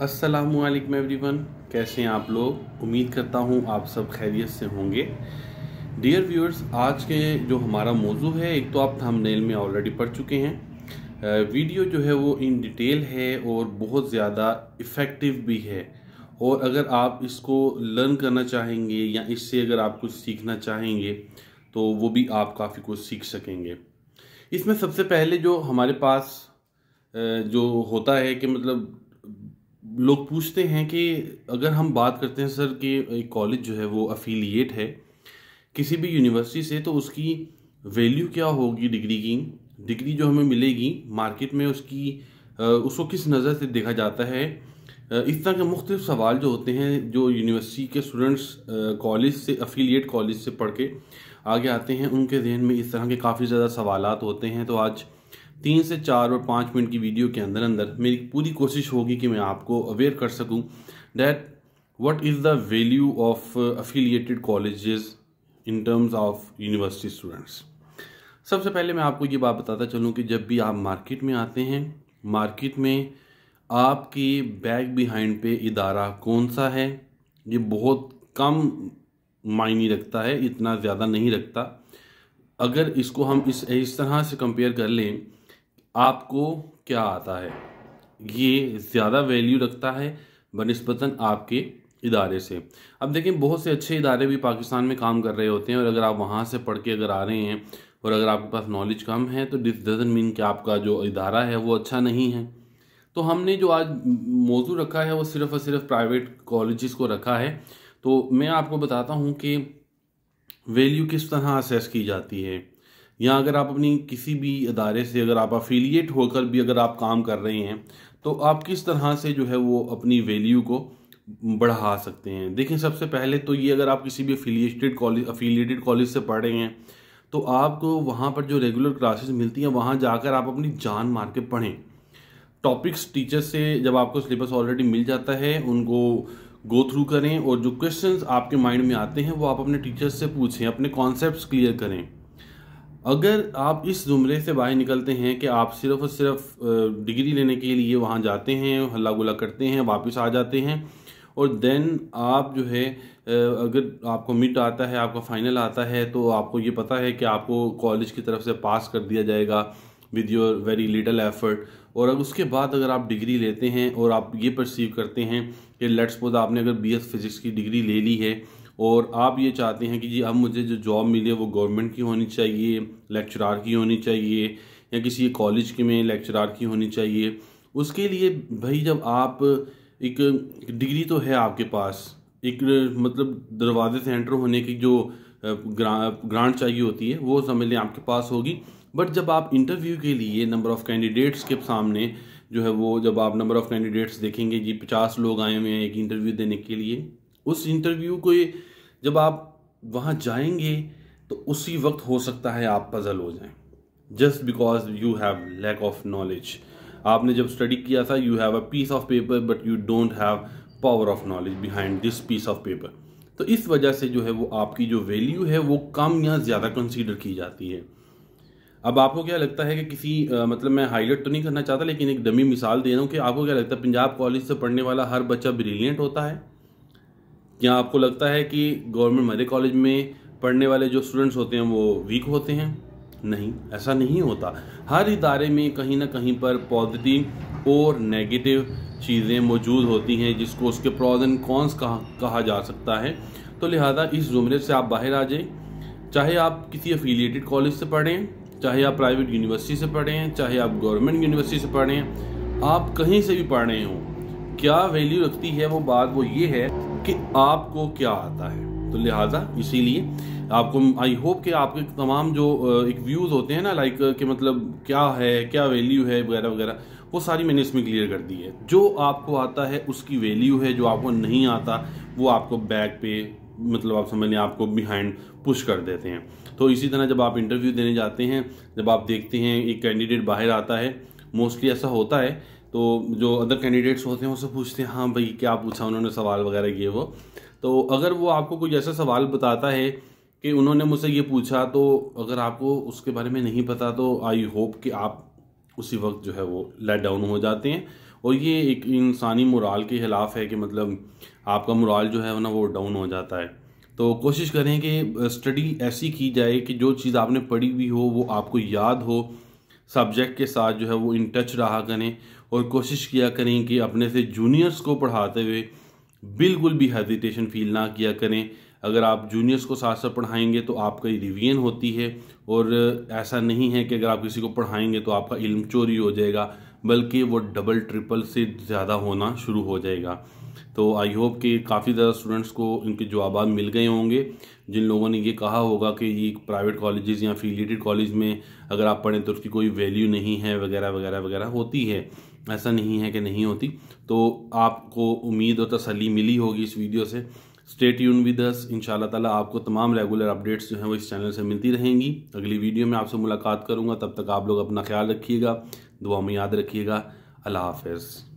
वालेकुम एवरीवन कैसे हैं आप लोग उम्मीद करता हूँ आप सब खैरियत से होंगे डियर व्यूअर्स आज के जो हमारा मौजू है एक तो आप थंबनेल में ऑलरेडी पढ़ चुके हैं वीडियो जो है वो इन डिटेल है और बहुत ज़्यादा इफ़ेक्टिव भी है और अगर आप इसको लर्न करना चाहेंगे या इससे अगर आप कुछ सीखना चाहेंगे तो वो भी आप काफ़ी कुछ सीख सकेंगे इसमें सबसे पहले जो हमारे पास जो होता है कि मतलब लोग पूछते हैं कि अगर हम बात करते हैं सर कि एक कॉलेज जो है वो अफिलिएट है किसी भी यूनिवर्सिटी से तो उसकी वैल्यू क्या होगी डिग्री की डिग्री जो हमें मिलेगी मार्केट में उसकी उसको किस नज़र से देखा जाता है इस तरह के मुख्त सवाल जो होते हैं जो यूनिवर्सिटी के स्टूडेंट्स कॉलेज से अफिलिएट कॉलेज से पढ़ के आगे आते हैं उनके जहन में इस तरह के काफ़ी ज़्यादा सवाल होते हैं तो आज तीन से चार और पाँच मिनट की वीडियो के अंदर अंदर मेरी पूरी कोशिश होगी कि मैं आपको अवेयर कर सकूं that what is the value of affiliated colleges in terms of university students सबसे पहले मैं आपको ये बात बताता चलूँ कि जब भी आप मार्केट में आते हैं मार्केट में आपके बैक बिहाइंड पे इदारा कौन सा है ये बहुत कम मायने रखता है इतना ज़्यादा नहीं रखता अगर इसको हम इस इस तरह से कंपेयर कर लें आपको क्या आता है ये ज़्यादा वैल्यू रखता है बनस्पतन आपके इदारे से अब देखें बहुत से अच्छे इदारे भी पाकिस्तान में काम कर रहे होते हैं और अगर आप वहाँ से पढ़ के अगर आ रहे हैं और अगर आपके पास नॉलेज कम है तो दिस डजन मीन कि आपका जो इदारा है वो अच्छा नहीं है तो हमने जो आज मौजू रखा है वो सिर्फ़ और सिर्फ प्राइवेट कॉलेज़ को रखा है तो मैं आपको बताता हूँ कि वैल्यू किस तरह असेस की जाती है या अगर आप अपनी किसी भी अदारे से अगर आप अफिलियट होकर भी अगर आप काम कर रहे हैं तो आप किस तरह से जो है वो अपनी वैल्यू को बढ़ा सकते हैं देखें सबसे पहले तो ये अगर आप किसी भी अफिलियटेड कॉलेज अफिलियटेड कॉलेज से पढ़ रहे हैं तो आपको वहाँ पर जो रेगुलर क्लासेस मिलती हैं वहाँ जाकर आप अपनी जान मार के पढ़ें टॉपिक्स टीचर से जब आपको सिलेबस ऑलरेडी मिल जाता है उनको गो थ्रू करें और जो क्वेश्चंस आपके माइंड में आते हैं वो आप अपने टीचर्स से पूछें अपने कॉन्सेप्ट्स क्लियर करें अगर आप इस ज़ुमरे से बाहर निकलते हैं कि आप सिर्फ और सिर्फ डिग्री लेने के लिए वहाँ जाते हैं हल्ला गुला करते हैं वापस आ जाते हैं और देन आप जो है अगर आपको मिट आता है आपका फाइनल आता है तो आपको ये पता है कि आपको कॉलेज की तरफ से पास कर दिया जाएगा with your very little effort और अब उसके बाद अगर आप डिग्री लेते हैं और आप ये परसीव करते हैं कि लेट्स सपोज आपने अगर बी एस फिज़िक्स की डिग्री ले ली है और आप ये चाहते हैं कि जी अब मुझे जो जॉब मिले वो गवर्नमेंट की होनी चाहिए लेक्चरार की होनी चाहिए या किसी कॉलेज के में लेक्चरार की होनी चाहिए उसके लिए भाई जब आप एक डिग्री तो है आपके पास एक मतलब दरवाजे से एंटर होने की जो ग्रांट चाहिए होती है वो समझ लें आपके पास होगी बट जब आप इंटरव्यू के लिए नंबर ऑफ़ कैंडिडेट्स के सामने जो है वो जब आप नंबर ऑफ़ कैंडिडेट्स देखेंगे जी पचास लोग आए हुए हैं एक इंटरव्यू देने के लिए उस इंटरव्यू को ये जब आप वहाँ जाएंगे तो उसी वक्त हो सकता है आप पजल हो जाएं just because you have lack of knowledge आपने जब स्टडी किया था you have a piece of paper but you don't have power of knowledge behind this piece of paper तो इस वजह से जो है वो आपकी जो वैल्यू है वो कम या ज़्यादा कंसीडर की जाती है अब आपको क्या लगता है कि किसी आ, मतलब मैं हाईलाइट तो नहीं करना चाहता लेकिन एक डमी मिसाल दे रहा हूँ कि आपको क्या लगता है पंजाब कॉलेज से पढ़ने वाला हर बच्चा ब्रिलियंट होता है क्या आपको लगता है कि गवर्नमेंट मेडिकल कॉलेज में पढ़ने वाले जो स्टूडेंट्स होते हैं वो वीक होते हैं नहीं ऐसा नहीं होता हर इदारे में कहीं ना कहीं पर पॉजिटिव और नेगेटिव चीज़ें मौजूद होती हैं जिसको उसके प्रॉज एंड कॉन्स कहा कहा जा सकता है तो लिहाजा इस ज़ुमरे से आप बाहर आ जाएं चाहे आप किसी एफिलिएटेड कॉलेज से पढ़ें चाहे आप प्राइवेट यूनिवर्सिटी से पढ़ें चाहे आप गवर्नमेंट यूनिवर्सिटी से पढ़ें आप कहीं से भी पढ़ रहे हों क्या वैल्यू रखती है वो बात वो ये है कि आपको क्या आता है तो लिहाजा इसीलिए आपको आई होप कि आपके तमाम जो एक व्यूज़ होते हैं ना लाइक कि मतलब क्या है क्या वैल्यू है वगैरह वगैरह वो सारी मैंने इसमें क्लियर कर दी है जो आपको आता है उसकी वैल्यू है जो आपको नहीं आता वो आपको बैक पे मतलब आप समझ लें आपको बिहाइंड पुश कर देते हैं तो इसी तरह जब आप इंटरव्यू देने जाते हैं जब आप देखते हैं एक कैंडिडेट बाहर आता है मोस्टली ऐसा होता है तो जो अदर कैंडिडेट्स होते हैं उनसे पूछते हैं हाँ भाई क्या पूछा उन्होंने सवाल वगैरह किए वो तो अगर वो आपको कोई ऐसा सवाल बताता है कि उन्होंने मुझसे ये पूछा तो अगर आपको उसके बारे में नहीं पता तो आई होप कि आप उसी वक्त जो है वो लेट डाउन हो जाते हैं और ये एक इंसानी मुराल के ख़िलाफ़ है कि मतलब आपका मुराल जो है ना वो डाउन हो जाता है तो कोशिश करें कि स्टडी ऐसी की जाए कि जो चीज़ आपने पढ़ी हुई हो वो आपको याद हो सब्जेक्ट के साथ जो है वो इन टच रहा करें और कोशिश किया करें कि अपने से जूनियर्स को पढ़ाते हुए बिल्कुल भी हेजिटेशन फील ना किया करें अगर आप जूनियर्स को साथ साथ पढ़ाएंगे तो आपका रिवीजन होती है और ऐसा नहीं है कि अगर आप किसी को पढ़ाएंगे तो आपका इल्म चोरी हो जाएगा बल्कि वो डबल ट्रिपल से ज़्यादा होना शुरू हो जाएगा तो आई होप कि काफ़ी ज़्यादा स्टूडेंट्स को इनके जवाब मिल गए होंगे जिन लोगों ने ये कहा होगा कि ये प्राइवेट कॉलेजेस या एफिलिएटेड कॉलेज में अगर आप पढ़ें तो उसकी कोई वैल्यू नहीं है वगैरह वगैरह वगैरह होती है ऐसा नहीं है कि नहीं होती तो आपको उम्मीद और तसली मिली होगी इस वीडियो से स्टेट यून विद दस इन ताला आपको तमाम रेगुलर अपडेट्स जो हैं वो इस चैनल से मिलती रहेंगी अगली वीडियो में आपसे मुलाकात करूँगा तब तक आप लोग अपना ख्याल रखिएगा दुआ में याद रखिएगा अल्लाह हाफिज़